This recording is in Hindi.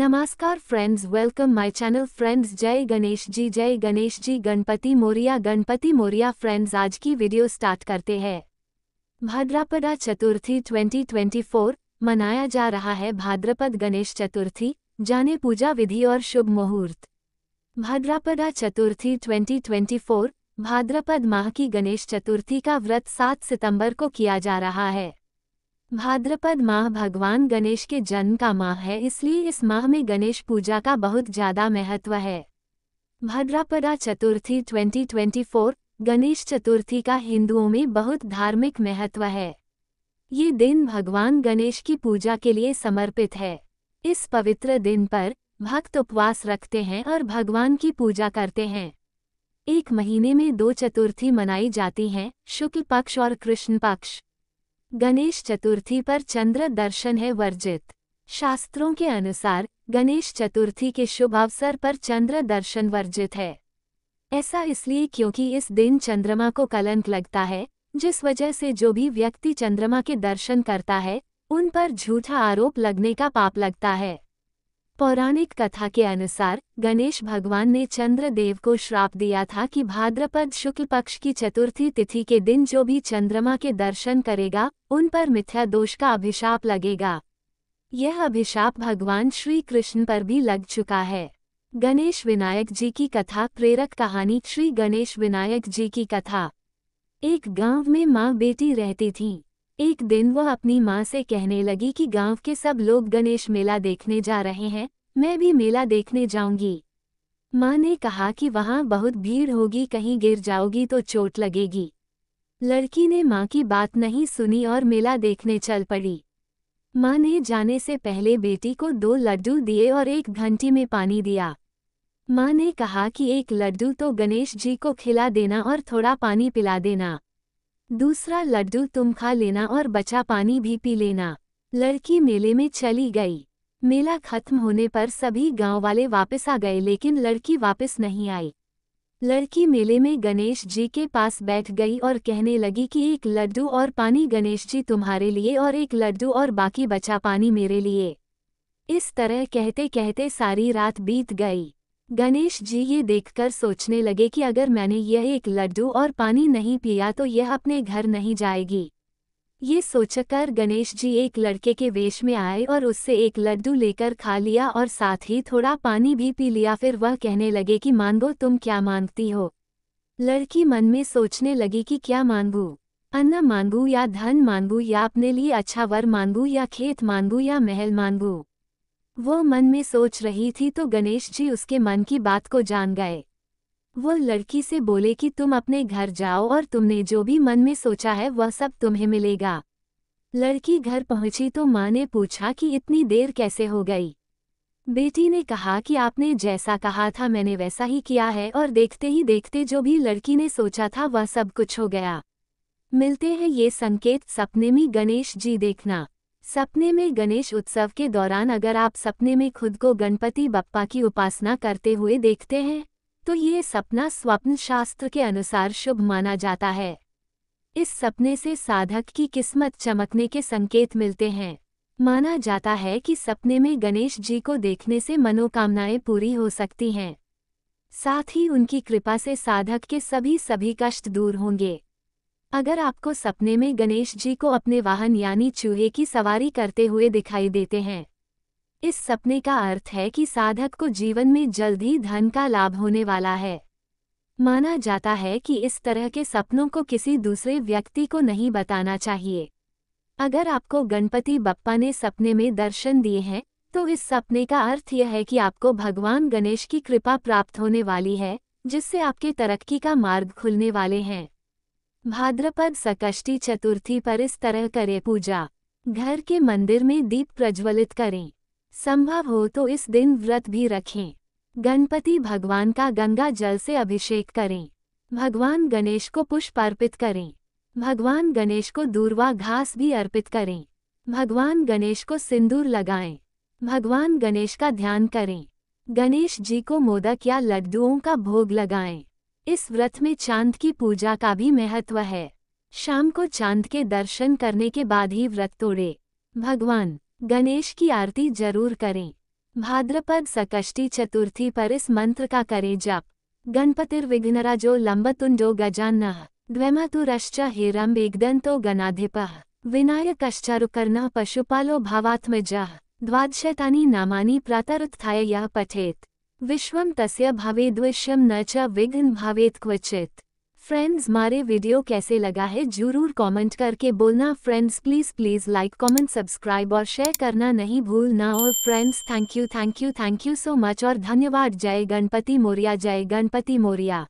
नमस्कार friends welcome my channel friends जय गणेश जी जय गणेश जी गणपति मोरिया गणपति मोरिया फ्रेंड्स आज की वीडियो स्टार्ट करते हैं भाद्रपदा चतुर्थी 2024 मनाया जा रहा है भाद्रपद गणेश चतुर्थी जाने पूजा विधि और शुभ मुहूर्त भाद्रपदा चतुर्थी 2024 भाद्रपद माह की गणेश चतुर्थी का व्रत सात सितंबर को किया जा रहा है भाद्रपद माह भगवान गणेश के जन्म का माह है इसलिए इस माह में गणेश पूजा का बहुत ज्यादा महत्व है भद्रापदा चतुर्थी 2024 गणेश चतुर्थी का हिंदुओं में बहुत धार्मिक महत्व है ये दिन भगवान गणेश की पूजा के लिए समर्पित है इस पवित्र दिन पर भक्त उपवास रखते हैं और भगवान की पूजा करते हैं एक महीने में दो चतुर्थी मनाई जाती हैं शुक्ल पक्ष और कृष्ण पक्ष गणेश चतुर्थी पर चंद्र दर्शन है वर्जित शास्त्रों के अनुसार गणेश चतुर्थी के शुभ अवसर पर चंद्र दर्शन वर्जित है ऐसा इसलिए क्योंकि इस दिन चंद्रमा को कलंक लगता है जिस वजह से जो भी व्यक्ति चंद्रमा के दर्शन करता है उन पर झूठा आरोप लगने का पाप लगता है पौराणिक कथा के अनुसार गणेश भगवान ने चंद्रदेव को श्राप दिया था कि भाद्रपद शुक्ल पक्ष की चतुर्थी तिथि के दिन जो भी चंद्रमा के दर्शन करेगा उन पर मिथ्या दोष का अभिशाप लगेगा यह अभिशाप भगवान श्री कृष्ण पर भी लग चुका है गणेश विनायक जी की कथा प्रेरक कहानी श्री गणेश विनायक जी की कथा एक गांव में माँ बेटी रहती थीं एक दिन वह अपनी माँ से कहने लगी कि गांव के सब लोग गणेश मेला देखने जा रहे हैं मैं भी मेला देखने जाऊंगी माँ ने कहा कि वहाँ बहुत भीड़ होगी कहीं गिर जाओगी तो चोट लगेगी लड़की ने माँ की बात नहीं सुनी और मेला देखने चल पड़ी माँ ने जाने से पहले बेटी को दो लड्डू दिए और एक घंटी में पानी दिया माँ ने कहा कि एक लड्डू तो गणेश जी को खिला देना और थोड़ा पानी पिला देना दूसरा लड्डू तुम खा लेना और बचा पानी भी पी लेना लड़की मेले में चली गई मेला खत्म होने पर सभी गांव वाले वापस आ गए लेकिन लड़की वापस नहीं आई लड़की मेले में गणेश जी के पास बैठ गई और कहने लगी कि एक लड्डू और पानी गणेश जी तुम्हारे लिए और एक लड्डू और बाकी बचा पानी मेरे लिए इस तरह कहते कहते सारी रात बीत गई गणेश जी ये देखकर सोचने लगे कि अगर मैंने यह एक लड्डू और पानी नहीं पिया तो यह अपने घर नहीं जाएगी ये सोचकर गणेश जी एक लड़के के वेश में आए और उससे एक लड्डू लेकर खा लिया और साथ ही थोड़ा पानी भी पी लिया फिर वह कहने लगे कि मांगो तुम क्या मांगती हो लड़की मन में सोचने लगी कि क्या मांगू अन्न मांगू या धन मांगू या अपने लिए अच्छा वर मांगू या खेत मांगू या महल मांगू वह मन में सोच रही थी तो गणेश जी उसके मन की बात को जान गए वह लड़की से बोले कि तुम अपने घर जाओ और तुमने जो भी मन में सोचा है वह सब तुम्हें मिलेगा लड़की घर पहुंची तो माँ ने पूछा कि इतनी देर कैसे हो गई बेटी ने कहा कि आपने जैसा कहा था मैंने वैसा ही किया है और देखते ही देखते जो भी लड़की ने सोचा था वह सब कुछ हो गया मिलते हैं ये संकेत सपने में गणेश जी देखना सपने में गणेश उत्सव के दौरान अगर आप सपने में खुद को गणपति बप्पा की उपासना करते हुए देखते हैं तो ये सपना स्वप्न शास्त्र के अनुसार शुभ माना जाता है इस सपने से साधक की किस्मत चमकने के संकेत मिलते हैं माना जाता है कि सपने में गणेश जी को देखने से मनोकामनाएं पूरी हो सकती हैं साथ ही उनकी कृपा से साधक के सभी सभी कष्ट दूर होंगे अगर आपको सपने में गणेश जी को अपने वाहन यानी चूहे की सवारी करते हुए दिखाई देते हैं इस सपने का अर्थ है कि साधक को जीवन में जल्द ही धन का लाभ होने वाला है माना जाता है कि इस तरह के सपनों को किसी दूसरे व्यक्ति को नहीं बताना चाहिए अगर आपको गणपति बप्पा ने सपने में दर्शन दिए हैं तो इस सपने का अर्थ यह है कि आपको भगवान गणेश की कृपा प्राप्त होने वाली है जिससे आपके तरक्की का मार्ग खुलने वाले हैं भाद्रपद सकष्टी चतुर्थी पर इस तरह करें पूजा घर के मंदिर में दीप प्रज्वलित करें संभव हो तो इस दिन व्रत भी रखें गणपति भगवान का गंगा जल से अभिषेक करें भगवान गणेश को पुष्प अर्पित करें भगवान गणेश को दूरवा घास भी अर्पित करें भगवान गणेश को सिंदूर लगाएं भगवान गणेश का ध्यान करें गणेश जी को मोदक या लड्डुओं का भोग लगाएं इस व्रत में चांद की पूजा का भी महत्व है शाम को चांद के दर्शन करने के बाद ही व्रत तोड़े भगवान गणेश की आरती जरूर करें भाद्रपद सकष्टी चतुर्थी पर इस मंत्र का करें जप गणपतिर्विघ्नराजो लंबतुंडो गजान द्वैमातुरश्च हेरम एकदंतो गणाधिप विनायकश्चारुकर्ण पशुपालो भावात्मज द्वादशतानी नामानी प्रातरुत्थाय यह पठेत विश्व तस्य भवेद्विश्यम न च विघ्न भावेत क्वचित फ्रेंड्स मारे वीडियो कैसे लगा है जरूर कमेंट करके बोलना friends please please like comment subscribe और शेयर करना नहीं भूलना और friends thank you thank you thank you so much और धन्यवाद जय गणपति मौर्या जय गणपति मौर्या